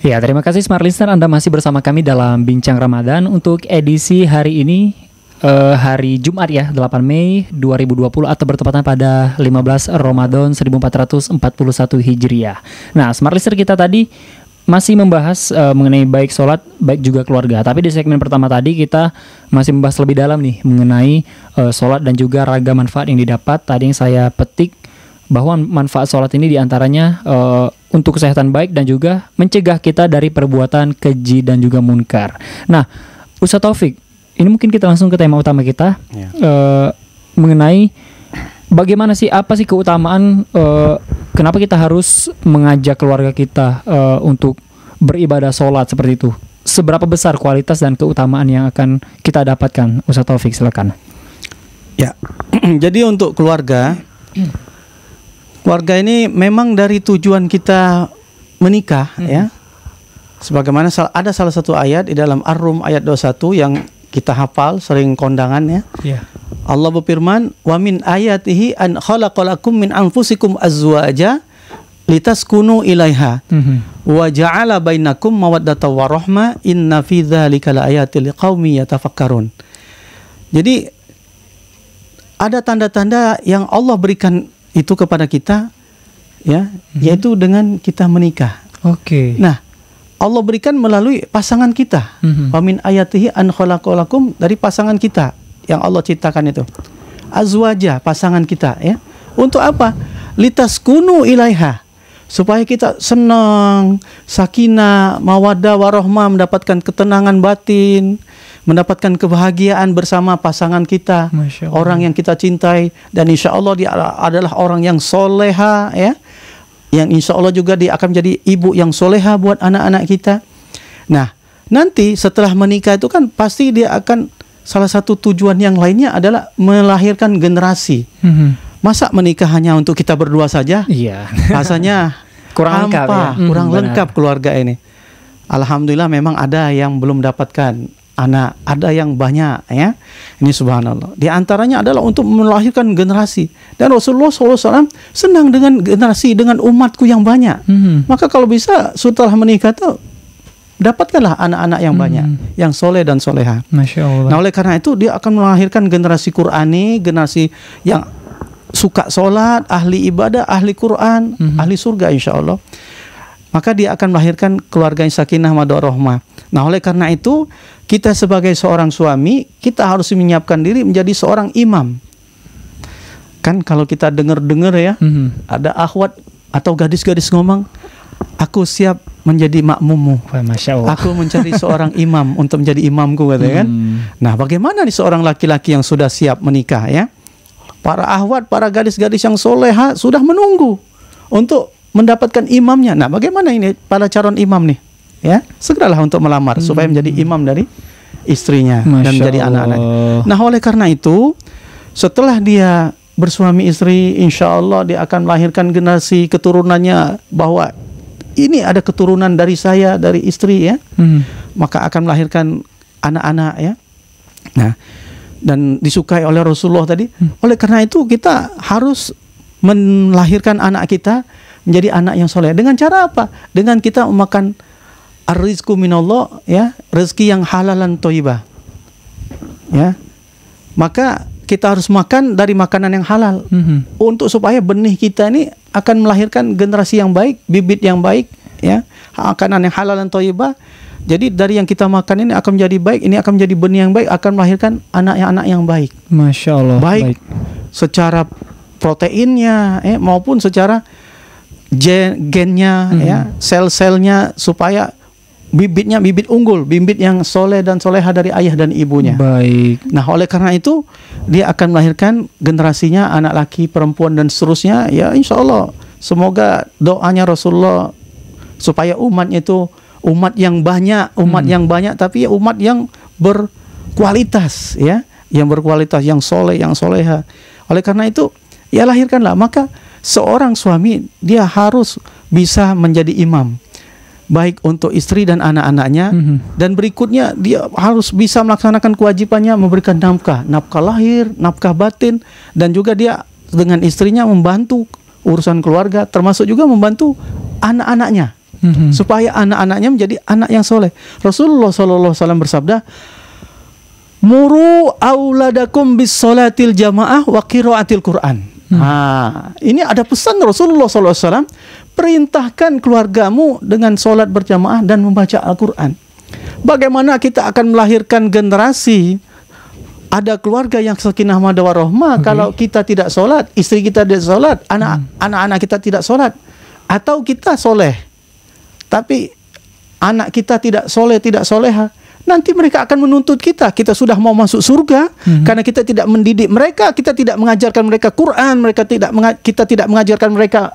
Ya, terima kasih Smart Listener Anda masih bersama kami dalam Bincang Ramadan untuk edisi hari ini uh, hari Jumat ya, 8 Mei 2020 atau bertepatan pada 15 Ramadan 1441 Hijriah. Nah, Smart Listener kita tadi masih membahas uh, mengenai baik sholat, baik juga keluarga. Tapi di segmen pertama tadi kita masih membahas lebih dalam nih mengenai uh, sholat dan juga raga manfaat yang didapat. Tadi yang saya petik bahwa manfaat sholat ini diantaranya uh, untuk kesehatan baik dan juga mencegah kita dari perbuatan keji dan juga munkar. Nah, Ustaz Taufik, ini mungkin kita langsung ke tema utama kita yeah. Iya. uh, mengenai bagaimana sih apa sih keutamaan uh, kenapa kita harus mengajak keluarga kita uh, untuk beribadah sholat seperti itu seberapa besar kualitas dan keutamaan yang akan kita dapatkan Ustaz Taufik silakan ya jadi untuk keluarga Warga ini memang dari tujuan kita menikah hmm. ya. Sebagaimana ada salah satu ayat di dalam Ar-Rum ayat 21 yang kita hafal sering kondangan ya. Yeah. Allah berfirman, "Wa min ayatihi an khalaqalakum min anfusikum azwaja litaskunu ilaiha mm-hmm. wa ja'ala bainakum mawaddata wa rahma inna fi dzalika laayatil liqaumi yatafakkarun." Jadi ada tanda-tanda yang Allah berikan itu kepada kita ya hmm. yaitu dengan kita menikah. Oke. Okay. Nah, Allah berikan melalui pasangan kita. Mhm. Wamin hmm. ayatihi an khalaqalakum dari pasangan kita yang Allah ciptakan itu. Azwaja pasangan kita ya. Untuk apa? Litas kunu ilaiha supaya kita senang, sakinah, mawadah, warohmah mendapatkan ketenangan batin mendapatkan kebahagiaan bersama pasangan kita, orang yang kita cintai, dan insya Allah dia adalah orang yang soleha, ya, yang insya Allah juga dia akan menjadi ibu yang soleha buat anak-anak kita. Nah, nanti setelah menikah itu kan pasti dia akan salah satu tujuan yang lainnya adalah melahirkan generasi. Mm -hmm. Masa menikah hanya untuk kita berdua saja? Iya. Rasanya kurang hampa, ya. Mm-hmm, lengkap, ya? kurang mm, lengkap benar. keluarga ini. Alhamdulillah memang ada yang belum dapatkan anak, ada yang banyak ya. Ini subhanallah. Di antaranya adalah untuk melahirkan generasi. Dan Rasulullah SAW senang dengan generasi dengan umatku yang banyak. Hmm. Maka kalau bisa setelah menikah tuh dapatkanlah anak-anak yang hmm. banyak, yang soleh dan soleha. Masya Allah. Nah oleh karena itu dia akan melahirkan generasi Qurani, generasi yang suka sholat, ahli ibadah, ahli Quran, mm-hmm. ahli surga insya Allah. Maka dia akan melahirkan keluarga yang sakinah madorohma Nah oleh karena itu kita sebagai seorang suami, kita harus menyiapkan diri menjadi seorang imam. Kan kalau kita dengar-dengar ya, mm-hmm. ada akhwat atau gadis-gadis ngomong, aku siap menjadi makmummu. Masya Allah. Aku mencari seorang imam untuk menjadi imamku gitu kan. Mhm. Nah, bagaimana nih seorang laki-laki yang sudah siap menikah ya? Para ahwat, para gadis-gadis yang soleha sudah menunggu untuk mendapatkan imamnya. Nah, bagaimana ini para calon imam nih? ya segeralah untuk melamar hmm. supaya menjadi imam dari istrinya Masya dan menjadi anak-anak. Nah oleh karena itu setelah dia bersuami istri, insya Allah dia akan melahirkan generasi keturunannya bahwa ini ada keturunan dari saya dari istri ya, hmm. maka akan melahirkan anak-anak ya. Nah dan disukai oleh Rasulullah tadi. Hmm. Oleh karena itu kita harus melahirkan anak kita menjadi anak yang soleh dengan cara apa? Dengan kita memakan Ar-rizku minallah ya, rezeki yang halalan thayyibah. Ya. Maka kita harus makan dari makanan yang halal mm-hmm. untuk supaya benih kita ini akan melahirkan generasi yang baik, bibit yang baik ya, makanan yang halal dan thayyibah. Jadi dari yang kita makan ini akan menjadi baik, ini akan menjadi benih yang baik, akan melahirkan anak-anak yang baik. Masya Allah. Baik, baik. secara proteinnya, eh, maupun secara gen gennya, hmm. ya, sel-selnya supaya bibitnya bibit unggul, bibit yang soleh dan soleha dari ayah dan ibunya. Baik. Nah, oleh karena itu dia akan melahirkan generasinya anak laki, perempuan dan seterusnya. Ya, insya Allah semoga doanya Rasulullah supaya umat itu umat yang banyak, umat hmm. yang banyak, tapi ya umat yang berkualitas, ya, yang berkualitas, yang soleh, yang soleha. Oleh karena itu, ya lahirkanlah. Maka seorang suami dia harus bisa menjadi imam baik untuk istri dan anak-anaknya mm-hmm. dan berikutnya dia harus bisa melaksanakan kewajibannya memberikan nafkah nafkah lahir nafkah batin dan juga dia dengan istrinya membantu urusan keluarga termasuk juga membantu anak-anaknya mm-hmm. supaya anak-anaknya menjadi anak yang soleh Rasulullah Shallallahu bersabda muru auladakum bis solatil jamaah wa qiraatil Quran mm-hmm. nah ini ada pesan Rasulullah SAW perintahkan keluargamu dengan sholat berjamaah dan membaca Al-Quran. Bagaimana kita akan melahirkan generasi ada keluarga yang sakinah mawaddah okay. Mhm. kalau kita tidak sholat, istri kita tidak sholat, anak mhm. anak hmm. kita tidak sholat, atau kita soleh, tapi anak kita tidak soleh tidak soleha, nanti mereka akan menuntut kita. Kita sudah mau masuk surga hmm. karena kita tidak mendidik mereka, kita tidak mengajarkan mereka Quran, mereka tidak kita tidak mengajarkan mereka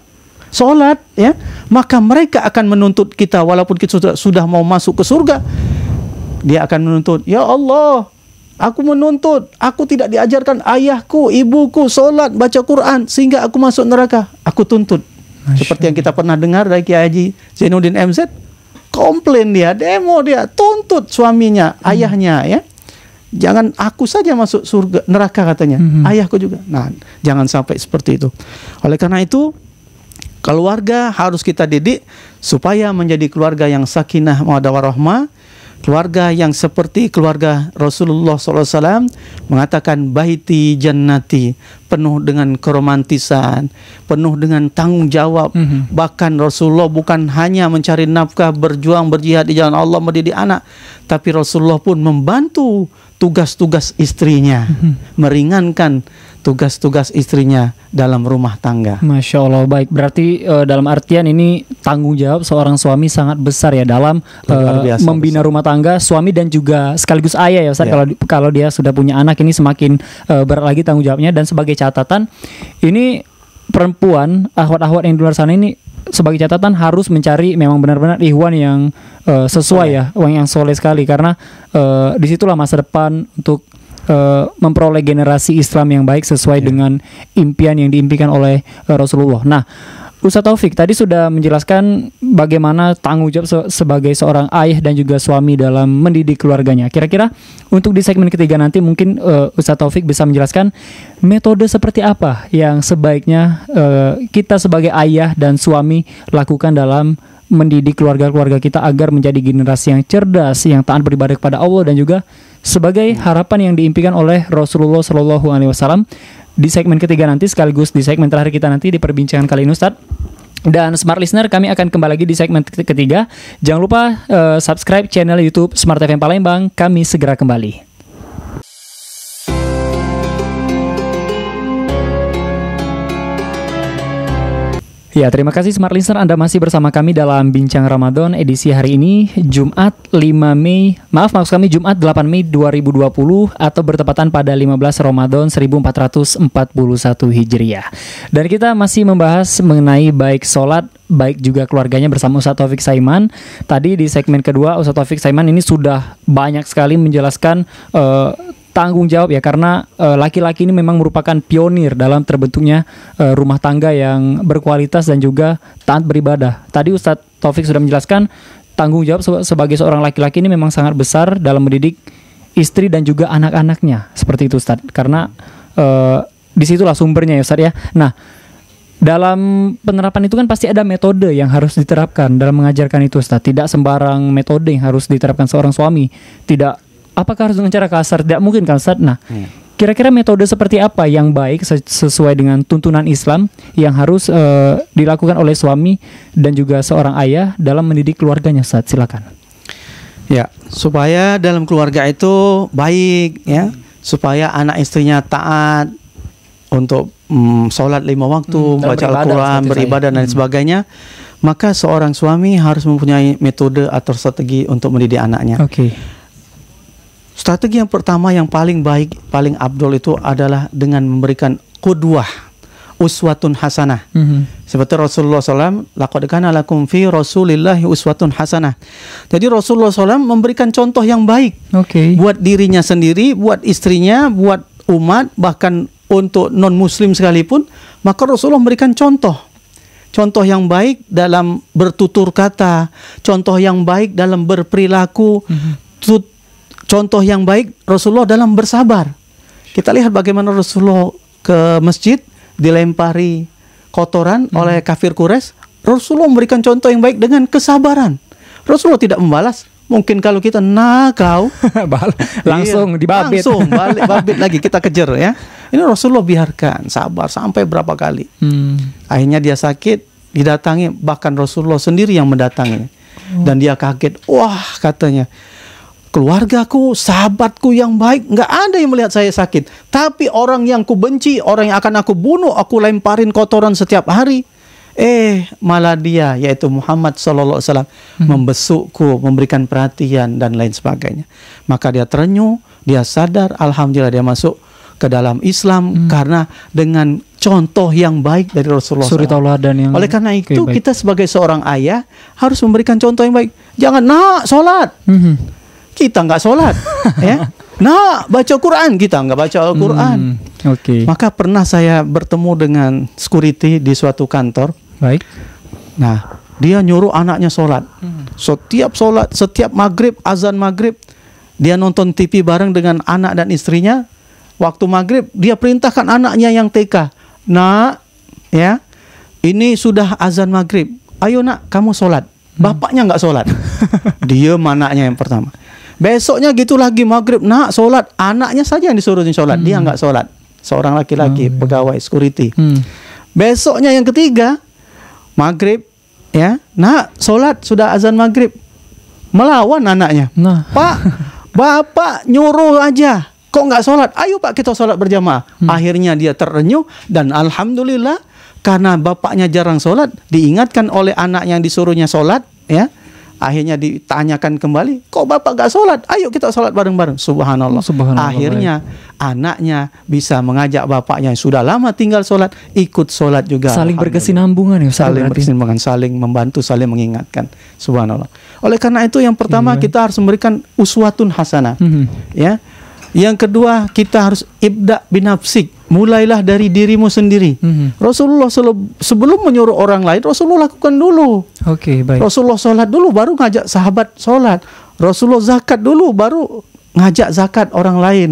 sholat, ya, maka mereka akan menuntut kita walaupun kita sudah, sudah mau masuk ke surga. Dia akan menuntut, "Ya Allah, aku menuntut, aku tidak diajarkan ayahku, ibuku sholat, baca Quran sehingga aku masuk neraka. Aku tuntut." Masya Seperti yang kita pernah dengar dari Kiai Haji Zainuddin MZ, komplain dia, demo dia, tuntut suaminya, hmm. ayahnya, ya jangan aku saja masuk surga neraka katanya hmm ayahku juga nah jangan sampai seperti itu oleh karena itu Keluarga harus kita didik supaya menjadi keluarga yang sakinah mawaddah warahmah, keluarga yang seperti keluarga Rasulullah SAW mengatakan baiti jannati penuh dengan keromantisan, penuh dengan tanggung jawab. Mm-hmm. Bahkan Rasulullah bukan hanya mencari nafkah, berjuang, berjihad di jalan Allah mendidik anak, tapi Rasulullah pun membantu tugas-tugas istrinya, mm-hmm. meringankan tugas-tugas istrinya dalam rumah tangga. Masya Allah baik. Berarti uh, dalam artian ini tanggung jawab seorang suami sangat besar ya dalam uh, membina besar. rumah tangga suami dan juga sekaligus ayah ya Yeah. Kalau kalau dia sudah punya anak ini semakin uh, berat lagi tanggung jawabnya dan sebagai catatan ini perempuan ahwat-ahwat yang di luar sana ini sebagai catatan harus mencari memang benar-benar ihwan yang uh, sesuai oh, ya, yang soleh sekali karena uh, disitulah masa depan untuk uh, memperoleh generasi Islam yang baik sesuai yeah. dengan impian yang diimpikan oleh uh, Rasulullah. Nah, Ustaz Taufik tadi sudah menjelaskan bagaimana tanggung jawab se sebagai seorang ayah dan juga suami dalam mendidik keluarganya. Kira-kira untuk di segmen ketiga nanti mungkin uh, eh, Ustaz Taufik bisa menjelaskan metode seperti apa yang sebaiknya uh, kita sebagai ayah dan suami lakukan dalam mendidik keluarga-keluarga kita agar menjadi generasi yang cerdas, yang taat beribadah kepada Allah dan juga sebagai harapan yang diimpikan oleh Rasulullah Shallallahu Alaihi Wasallam di segmen ketiga nanti sekaligus di segmen terakhir kita nanti di perbincangan kali ini Ustadz. Dan smart listener kami akan kembali lagi di segmen ketiga. Jangan lupa uh, subscribe channel YouTube Smart FM Palembang. Kami segera kembali. Ya, terima kasih Smart Listener Anda masih bersama kami dalam Bincang Ramadan edisi hari ini Jumat 5 Mei, maaf maksud kami Jumat 8 Mei 2020 atau bertepatan pada 15 Ramadan 1441 Hijriah. Dan kita masih membahas mengenai baik sholat baik juga keluarganya bersama Ustaz Taufik Saiman. Tadi di segmen kedua Ustaz Taufik Saiman ini sudah banyak sekali menjelaskan uh, tanggung jawab ya karena eh, laki-laki uh, ini memang merupakan pionir dalam terbentuknya uh, rumah tangga yang berkualitas dan juga taat beribadah. Tadi Ustadz Taufik sudah menjelaskan tanggung jawab sebagai seorang laki-laki ini memang sangat besar dalam mendidik istri dan juga anak-anaknya seperti itu Ustadz karena uh, disitulah sumbernya ya Ustadz ya. Nah dalam penerapan itu kan pasti ada metode yang harus diterapkan dalam mengajarkan itu Ustadz. Tidak sembarang metode yang harus diterapkan seorang suami. Tidak apakah harus dengan cara kasar? Tidak mungkin kan Ustaz. Nah, iya. kira-kira metode seperti apa yang baik sesuai dengan tuntunan Islam yang harus uh, dilakukan oleh suami dan juga seorang ayah dalam mendidik keluarganya Ustaz? Silakan. Ya, supaya dalam keluarga itu baik ya, supaya anak istrinya taat untuk mm, sholat lima waktu, hmm, baca Al-Quran, beribadah dan lain hmm. sebagainya. Maka seorang suami harus mempunyai metode atau strategi untuk mendidik anaknya. Oke. Okay Strategi yang pertama yang paling baik, paling abdul itu adalah dengan memberikan kudwah, uswatun hasanah. Mm-hmm. Seperti Rasulullah SAW, lakukan ala kumfi fi uswatun hasanah. Jadi Rasulullah SAW memberikan contoh yang baik. Okay. Buat dirinya sendiri, buat istrinya, buat umat, bahkan untuk non-muslim sekalipun, maka Rasulullah memberikan contoh contoh yang baik dalam bertutur kata, contoh yang baik dalam berperilaku, mm-hmm contoh yang baik Rasulullah dalam bersabar. Kita lihat bagaimana Rasulullah ke masjid dilempari kotoran hmm. oleh kafir Quraisy. Rasulullah memberikan contoh yang baik dengan kesabaran. Rasulullah tidak membalas. Mungkin kalau kita nakal, langsung iya, dibabit. Langsung balik babit lagi kita kejar ya. Ini Rasulullah biarkan sabar sampai berapa kali. Hmm. Akhirnya dia sakit, didatangi bahkan Rasulullah sendiri yang mendatangi. Oh. Dan dia kaget, wah katanya keluargaku, sahabatku yang baik, nggak ada yang melihat saya sakit. Tapi orang yang ku benci, orang yang akan aku bunuh, aku lemparin kotoran setiap hari. Eh, malah dia, yaitu Muhammad Sallallahu Alaihi Wasallam, hmm. membesukku, memberikan perhatian, dan lain sebagainya. Maka dia terenyuh, dia sadar, Alhamdulillah dia masuk ke dalam Islam hmm. karena dengan contoh yang baik dari Rasulullah. Suri dan yang Oleh karena itu kita sebagai seorang ayah harus memberikan contoh yang baik. Jangan nak sholat. Hmm kita nggak sholat ya nah baca Quran kita nggak baca Al Quran hmm, oke okay. maka pernah saya bertemu dengan security di suatu kantor baik nah dia nyuruh anaknya sholat hmm. setiap sholat setiap maghrib azan maghrib dia nonton TV bareng dengan anak dan istrinya waktu maghrib dia perintahkan anaknya yang TK nak ya ini sudah azan maghrib ayo nak kamu sholat hmm. bapaknya nggak sholat dia mananya yang pertama Besoknya gitu lagi maghrib nak sholat anaknya saja yang disuruh sholat hmm. dia nggak sholat seorang laki-laki oh, iya. pegawai security. Hmm. Besoknya yang ketiga maghrib ya nak sholat sudah azan maghrib melawan anaknya. Nah. Pak bapak nyuruh aja kok nggak sholat? Ayo pak kita sholat berjamaah. Hmm. Akhirnya dia terenyuh dan alhamdulillah karena bapaknya jarang sholat diingatkan oleh anak yang disuruhnya sholat ya Akhirnya ditanyakan kembali, kok bapak gak sholat? Ayo kita sholat bareng-bareng. Subhanallah. Subhanallah. Akhirnya anaknya bisa mengajak bapaknya yang sudah lama tinggal sholat, ikut sholat juga. Saling berkesinambungan ya. Saling, berkesinambungan, saling membantu, saling mengingatkan. Subhanallah. Oleh karena itu yang pertama ya, kita harus memberikan uswatun hasanah. Hmm. Ya. Yang kedua kita harus ibda binafsik mulailah dari dirimu sendiri. Mm-hmm. Rasulullah sebelum menyuruh orang lain, Rasulullah lakukan dulu. Oke, okay, baik. Rasulullah sholat dulu, baru ngajak sahabat sholat. Rasulullah zakat dulu, baru ngajak zakat orang lain.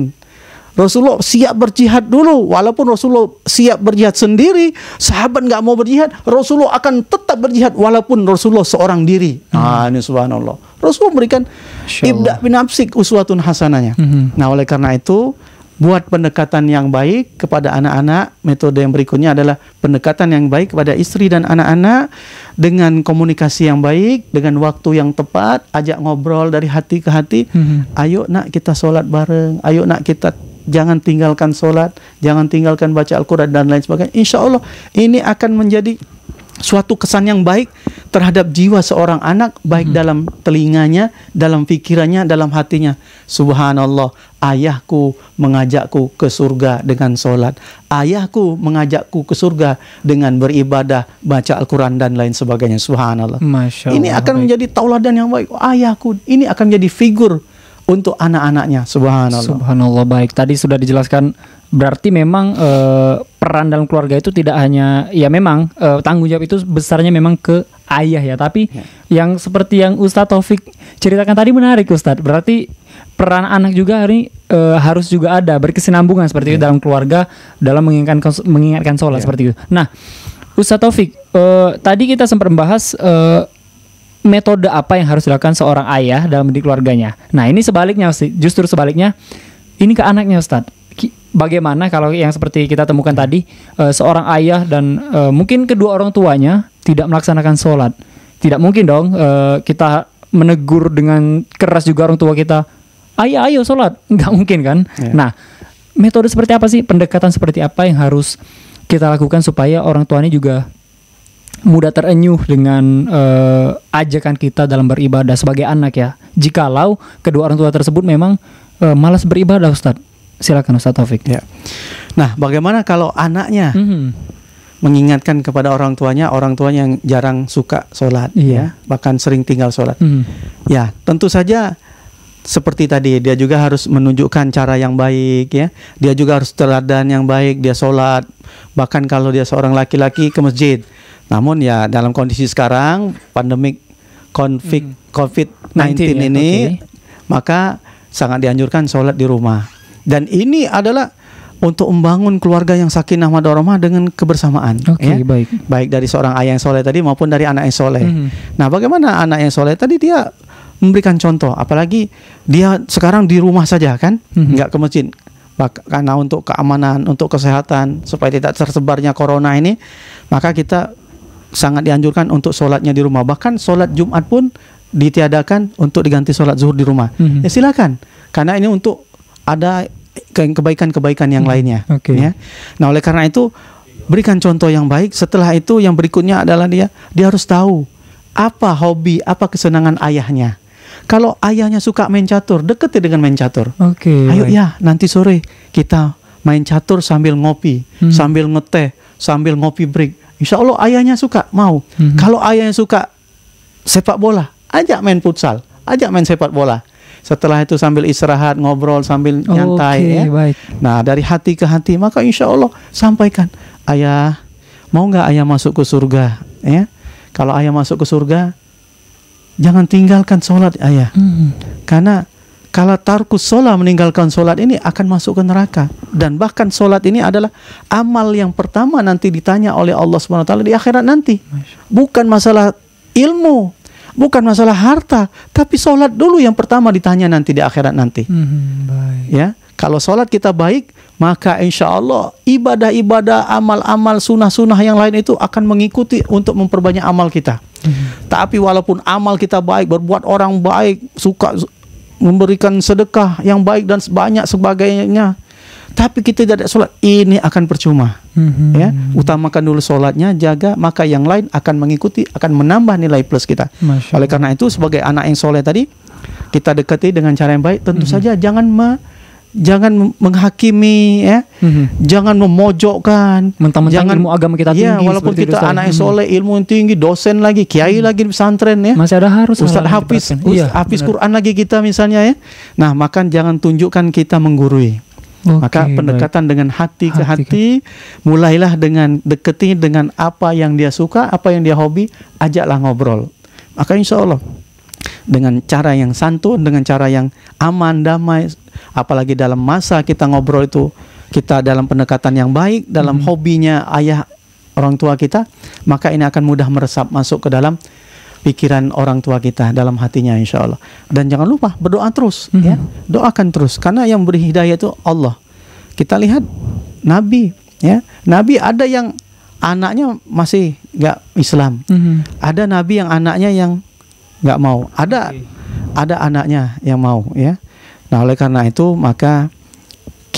Rasulullah siap berjihad dulu, walaupun Rasulullah siap berjihad sendiri, sahabat nggak mau berjihad, Rasulullah akan tetap berjihad walaupun Rasulullah seorang diri. Mm-hmm. Ah, ini subhanallah. Rasulullah memberikan ibda bin uswatun hasananya. Mm-hmm. Nah, oleh karena itu buat pendekatan yang baik kepada anak-anak. Metode yang berikutnya adalah pendekatan yang baik kepada istri dan anak-anak dengan komunikasi yang baik, dengan waktu yang tepat, ajak ngobrol dari hati ke hati. Hmm. Ayo nak kita sholat bareng, ayo nak kita jangan tinggalkan sholat, jangan tinggalkan baca Al-Quran dan lain sebagainya. Insya Allah ini akan menjadi suatu kesan yang baik terhadap jiwa seorang anak baik hmm. dalam telinganya, dalam pikirannya, dalam hatinya. Subhanallah, ayahku mengajakku ke surga dengan sholat Ayahku mengajakku ke surga dengan beribadah, baca Al-Quran dan lain sebagainya. Subhanallah. Masya Allah. Ini akan menjadi tauladan yang baik. Ayahku ini akan menjadi figur untuk anak-anaknya. Subhanallah. Subhanallah baik. Tadi sudah dijelaskan berarti memang uh, peran dalam keluarga itu tidak hanya ya memang uh, tanggung jawab itu besarnya memang ke ayah ya tapi ya. yang seperti yang Ustadz Taufik ceritakan tadi menarik Ustadz berarti peran anak juga hari uh, harus juga ada berkesinambungan seperti ya. itu dalam keluarga dalam mengingatkan mengingatkan sholat ya. seperti itu nah Ustadz Taufik uh, tadi kita sempat membahas uh, metode apa yang harus dilakukan seorang ayah dalam mendidik keluarganya nah ini sebaliknya justru sebaliknya ini ke anaknya Ustadz bagaimana kalau yang seperti kita temukan tadi uh, seorang ayah dan uh, mungkin kedua orang tuanya tidak melaksanakan sholat tidak mungkin dong uh, kita menegur dengan keras juga orang tua kita ayah ayo sholat nggak mungkin kan yeah. nah metode seperti apa sih pendekatan seperti apa yang harus kita lakukan supaya orang tuanya juga mudah terenyuh dengan uh, ajakan kita dalam beribadah sebagai anak ya jikalau kedua orang tua tersebut memang uh, malas beribadah Ustadz silakan Ustaz Taufik. Ya. Nah, bagaimana kalau anaknya mm -hmm. mengingatkan kepada orang tuanya, orang tuanya yang jarang suka sholat, yeah. ya, bahkan sering tinggal sholat. Mm -hmm. Ya, tentu saja seperti tadi dia juga harus menunjukkan cara yang baik ya dia juga harus teladan yang baik dia sholat bahkan kalau dia seorang laki-laki ke masjid namun ya dalam kondisi sekarang pandemik mhm. covid 19 ya, ini okay. maka sangat dianjurkan sholat di rumah dan ini adalah untuk membangun keluarga yang sakinah madaromah dengan kebersamaan. Oke, okay, ya? baik. Baik dari seorang ayah yang soleh tadi maupun dari anak yang soleh. Mm -hmm. Nah, bagaimana anak yang soleh tadi dia memberikan contoh, apalagi dia sekarang di rumah saja kan, mm -hmm. nggak ke masjid. Karena untuk keamanan, untuk kesehatan, supaya tidak tersebarnya corona ini, maka kita sangat dianjurkan untuk sholatnya di rumah. Bahkan sholat Jumat pun ditiadakan untuk diganti sholat zuhur di rumah. Mm -hmm. Ya silakan, karena ini untuk ada kebaikan-kebaikan yang hmm. lainnya. Okay. Ya. Nah, oleh karena itu berikan contoh yang baik. Setelah itu yang berikutnya adalah dia dia harus tahu apa hobi, apa kesenangan ayahnya. Kalau ayahnya suka main catur, deket ya dengan main catur. Oke. Okay, Ayo baik. ya, nanti sore kita main catur sambil ngopi, hmm. sambil ngeteh, sambil ngopi break. Insya Allah ayahnya suka mau. Hmm. Kalau ayahnya suka sepak bola, ajak main futsal, ajak main sepak bola setelah itu sambil istirahat, ngobrol sambil nyantai okay, ya. Baik. Nah, dari hati ke hati maka insya Allah sampaikan, "Ayah, mau nggak ayah masuk ke surga?" ya. Kalau ayah masuk ke surga, jangan tinggalkan sholat ayah. Hmm. Karena kalau tarku sholat meninggalkan sholat ini akan masuk ke neraka dan bahkan sholat ini adalah amal yang pertama nanti ditanya oleh Allah Subhanahu Wa Taala di akhirat nanti bukan masalah ilmu bukan masalah harta, tapi sholat dulu yang pertama ditanya nanti di akhirat nanti. Hmm, baik. Ya, kalau sholat kita baik, maka insya Allah ibadah-ibadah, amal-amal, sunnah-sunnah yang lain itu akan mengikuti untuk memperbanyak amal kita. Hmm. Tapi walaupun amal kita baik, berbuat orang baik, suka memberikan sedekah yang baik dan sebanyak sebagainya, tapi kita tidak sholat ini akan percuma hmm ya utamakan dulu sholatnya jaga maka yang lain akan mengikuti akan menambah nilai plus kita Masya oleh karena itu sebagai anak yang soleh tadi kita dekati dengan cara yang baik tentu hmm saja jangan me, jangan menghakimi ya mm-hmm. jangan memojokkan mentang-mentang jangan, ilmu agama kita iya, tinggi ya walaupun kita itu, anak yang mhm. soleh ilmu yang tinggi dosen lagi kiai mm-hmm. lagi pesantren ya masih ada harus ustadz hafiz ustadz iya, hafiz Quran lagi kita misalnya ya nah makan jangan tunjukkan kita menggurui Okay, Maka pendekatan baik. dengan hati, hati ke hati, kan? mulailah dengan deketi dengan apa yang dia suka, apa yang dia hobi, ajaklah ngobrol. Maka insya Allah dengan cara yang santun, dengan cara yang aman, damai, apalagi dalam masa kita ngobrol itu kita dalam pendekatan yang baik, dalam hmm. hobinya ayah orang tua kita, maka ini akan mudah meresap masuk ke dalam pikiran orang tua kita dalam hatinya insya Allah dan jangan lupa berdoa terus mm-hmm. ya doakan terus karena yang beri hidayah itu Allah kita lihat Nabi ya Nabi ada yang anaknya masih nggak Islam mm-hmm. ada Nabi yang anaknya yang nggak mau ada ada anaknya yang mau ya nah oleh karena itu maka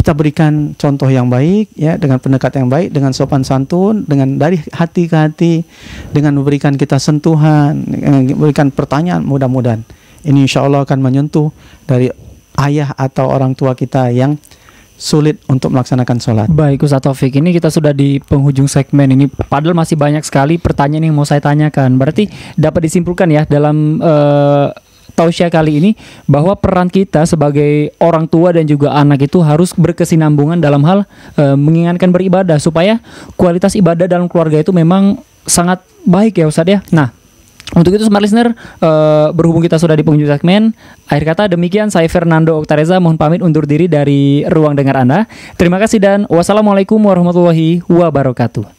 kita berikan contoh yang baik ya dengan pendekat yang baik dengan sopan santun dengan dari hati ke hati dengan memberikan kita sentuhan memberikan pertanyaan mudah-mudahan ini insya Allah akan menyentuh dari ayah atau orang tua kita yang sulit untuk melaksanakan sholat. Baik Ustaz Taufik, ini kita sudah di penghujung segmen ini. Padahal masih banyak sekali pertanyaan yang mau saya tanyakan. Berarti dapat disimpulkan ya dalam uh, tausiah kali ini bahwa peran kita sebagai orang tua dan juga anak itu harus berkesinambungan dalam hal e, mengingatkan beribadah supaya kualitas ibadah dalam keluarga itu memang sangat baik ya Ustadz ya. Nah, untuk itu smart listener e, berhubung kita sudah di penghujung segmen akhir kata demikian saya Fernando Oktareza mohon pamit undur diri dari ruang dengar Anda. Terima kasih dan wassalamualaikum warahmatullahi wabarakatuh.